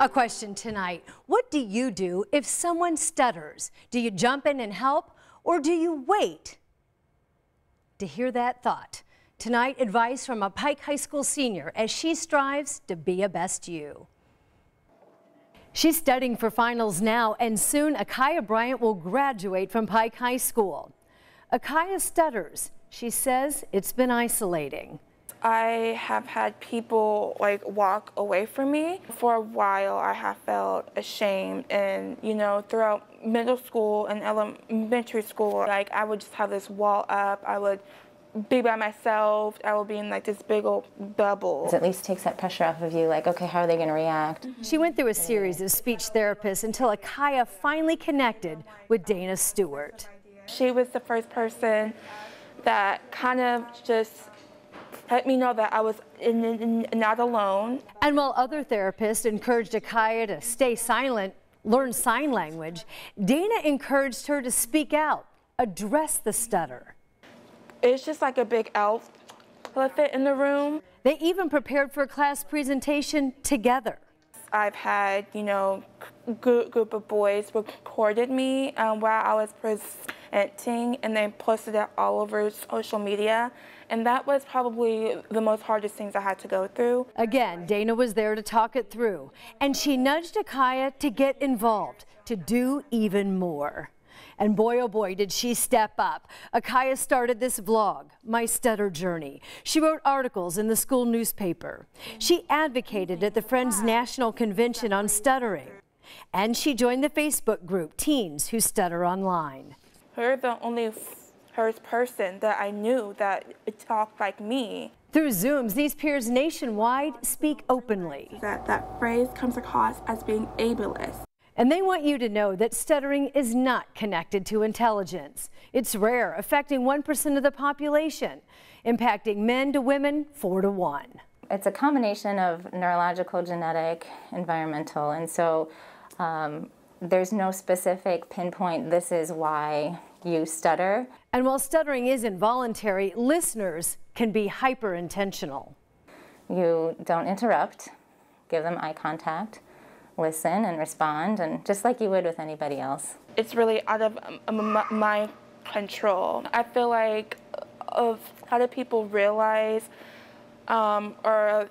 A question tonight. What do you do if someone stutters? Do you jump in and help or do you wait to hear that thought? Tonight, advice from a Pike High School senior as she strives to be a best you. She's studying for finals now and soon Akaya Bryant will graduate from Pike High School. Akaya stutters. She says it's been isolating. I have had people like walk away from me. For a while, I have felt ashamed, and you know, throughout middle school and elementary school, like I would just have this wall up. I would be by myself. I would be in like this big old bubble. It at least takes that pressure off of you. Like, okay, how are they going to react? Mm-hmm. She went through a series of speech therapists until Akaya finally connected with Dana Stewart. She was the first person that kind of just let me know that I was in, in, not alone. And while other therapists encouraged Akaya to stay silent, learn sign language, Dana encouraged her to speak out, address the stutter. It's just like a big elf elephant in the room. They even prepared for a class presentation together. I've had, you know, group of boys recorded me um, while I was at Ting, and they posted it all over social media. And that was probably the most hardest things I had to go through. Again, Dana was there to talk it through, and she nudged Akaya to get involved, to do even more. And boy, oh boy, did she step up. Akaya started this vlog, My Stutter Journey. She wrote articles in the school newspaper. She advocated at the Friends National Convention on Stuttering. And she joined the Facebook group, Teens Who Stutter Online. Her the only first person that I knew that talked like me. Through Zooms, these peers nationwide speak openly. That, that phrase comes across as being ableist. And they want you to know that stuttering is not connected to intelligence. It's rare, affecting 1% of the population, impacting men to women 4 to 1. It's a combination of neurological, genetic, environmental, and so um, there's no specific pinpoint, this is why you stutter. And while stuttering is involuntary, listeners can be hyper intentional. You don't interrupt, give them eye contact, listen and respond, and just like you would with anybody else. It's really out of um, my control. I feel like of how do people realize um, or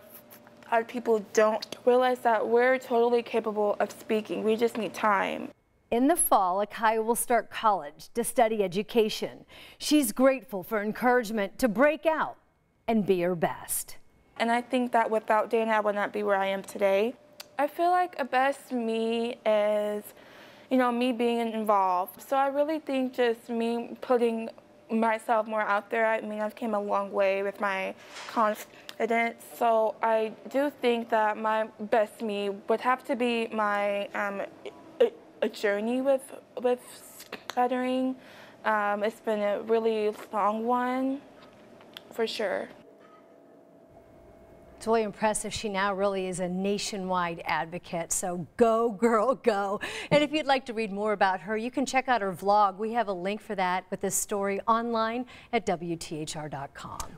how do people don't realize that we're totally capable of speaking. We just need time. In the fall, Akai will start college to study education. She's grateful for encouragement to break out and be her best. And I think that without Dana, I would not be where I am today. I feel like a best me is, you know, me being involved. So I really think just me putting myself more out there. I mean, I've came a long way with my confidence. So I do think that my best me would have to be my um, a journey with with stuttering. Um, it's been a really long one, for sure. It's really impressive. She now really is a nationwide advocate. So go, girl, go. And if you'd like to read more about her, you can check out her vlog. We have a link for that with this story online at WTHR.com.